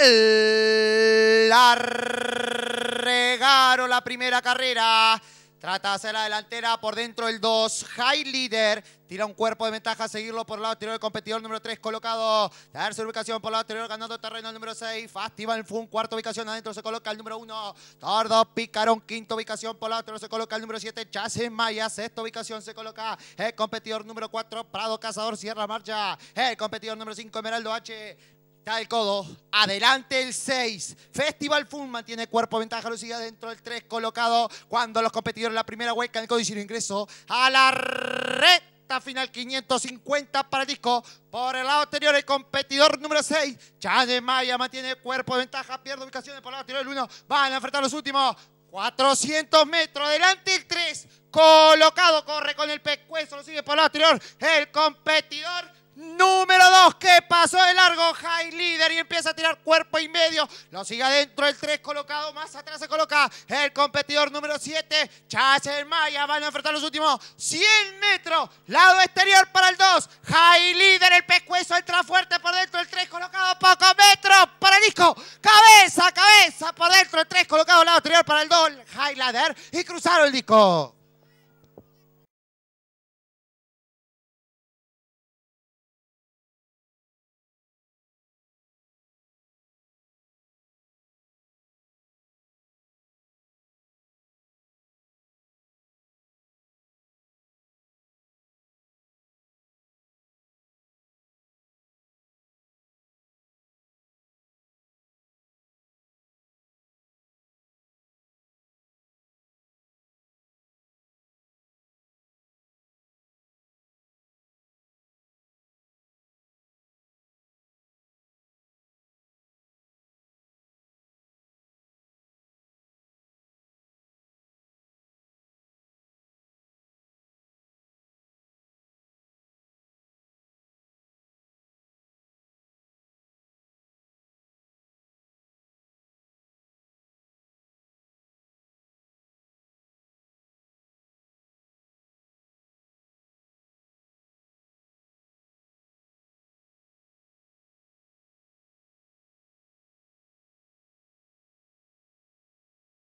La regaron la primera carrera. Trata de hacer la delantera por dentro el 2. High Leader. Tira un cuerpo de ventaja seguirlo por el lado anterior. El competidor número 3 colocado. Tercera ubicación por el lado anterior. Ganando terreno el número 6. Fastival Fun. Cuarta ubicación. Adentro se coloca el número 1. Tordo Picarón. Quinto ubicación por el lado anterior. Se coloca el número 7. Chase Maya. Sexta ubicación se coloca el competidor número 4. Prado Cazador. Cierra marcha. El competidor número 5. Emeraldo H el codo. Adelante el 6. Festival Fun mantiene cuerpo, ventaja, Lucía, dentro del 3 colocado. Cuando los competidores la primera hueca en el ingreso a la recta final 550 para el disco. Por el lado exterior, el competidor número 6, de Maya, mantiene cuerpo de ventaja, pierde ubicaciones por el lado exterior 1. Van a enfrentar los últimos. 400 metros, adelante el 3, colocado, corre con el pescuezo, lo sigue por el lado exterior, el competidor Número 2 que pasó de largo. High Leader y empieza a tirar cuerpo y medio. Lo sigue adentro el 3 colocado. Más atrás se coloca el competidor número 7. Chaser Maya. Van a enfrentar los últimos 100 metros. Lado exterior para el 2. High Leader. El pescuezo entra fuerte por dentro. El 3 colocado. Pocos metros para el disco. Cabeza, cabeza por dentro. El 3 colocado. Lado exterior para el 2. High Leader. Y cruzaron el disco.